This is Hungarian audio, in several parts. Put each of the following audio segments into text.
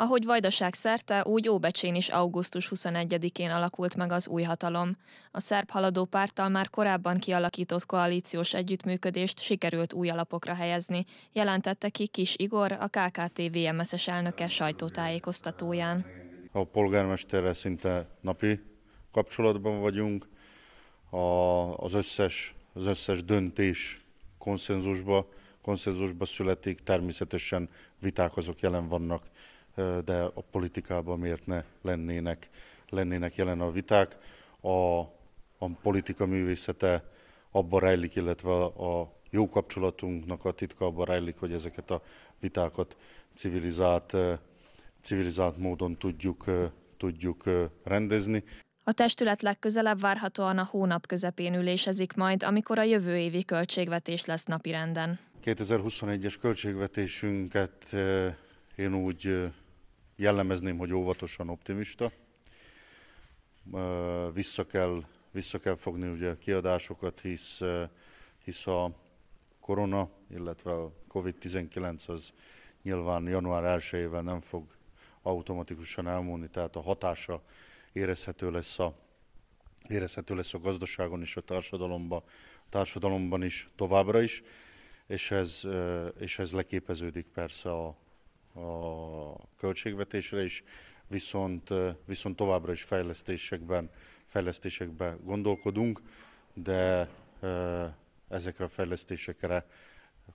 Ahogy vajdaság szerte, úgy Óbecsén is augusztus 21-én alakult meg az új hatalom. A szerb haladó pártal már korábban kialakított koalíciós együttműködést sikerült új alapokra helyezni, jelentette ki Kis Igor, a KKT VMS-es elnöke sajtótájékoztatóján. A polgármesterrel szinte napi kapcsolatban vagyunk, a, az, összes, az összes döntés konszenzusba, konszenzusba születik, természetesen viták azok jelen vannak de a politikában miért ne lennének, lennének jelen a viták. A, a politika művészete abban rejlik, illetve a, jó kapcsolatunknak a titka abban rejlik, hogy ezeket a vitákat civilizált, civilizált módon tudjuk, tudjuk rendezni. A testület legközelebb várhatóan a hónap közepén ülésezik majd, amikor a jövő évi költségvetés lesz napirenden. 2021-es költségvetésünket én úgy jellemezném, hogy óvatosan optimista. Vissza kell, vissza kell fogni ugye a kiadásokat, hisz, hisz a korona, illetve a COVID-19 az nyilván január 1-ével nem fog automatikusan elmúlni, tehát a hatása érezhető lesz a, érezhető lesz a gazdaságon és a társadalomban, a társadalomban is továbbra is, és ez, és ez leképeződik persze a, a költségvetésre is, viszont, viszont továbbra is fejlesztésekben, fejlesztésekben gondolkodunk, de ezekre a fejlesztésekre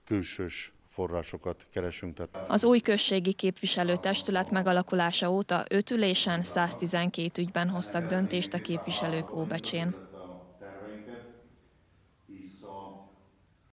külsős forrásokat keresünk. Tehát. Az új községi képviselőtestület megalakulása óta öt ülésen 112 ügyben hoztak döntést a képviselők óbecsén.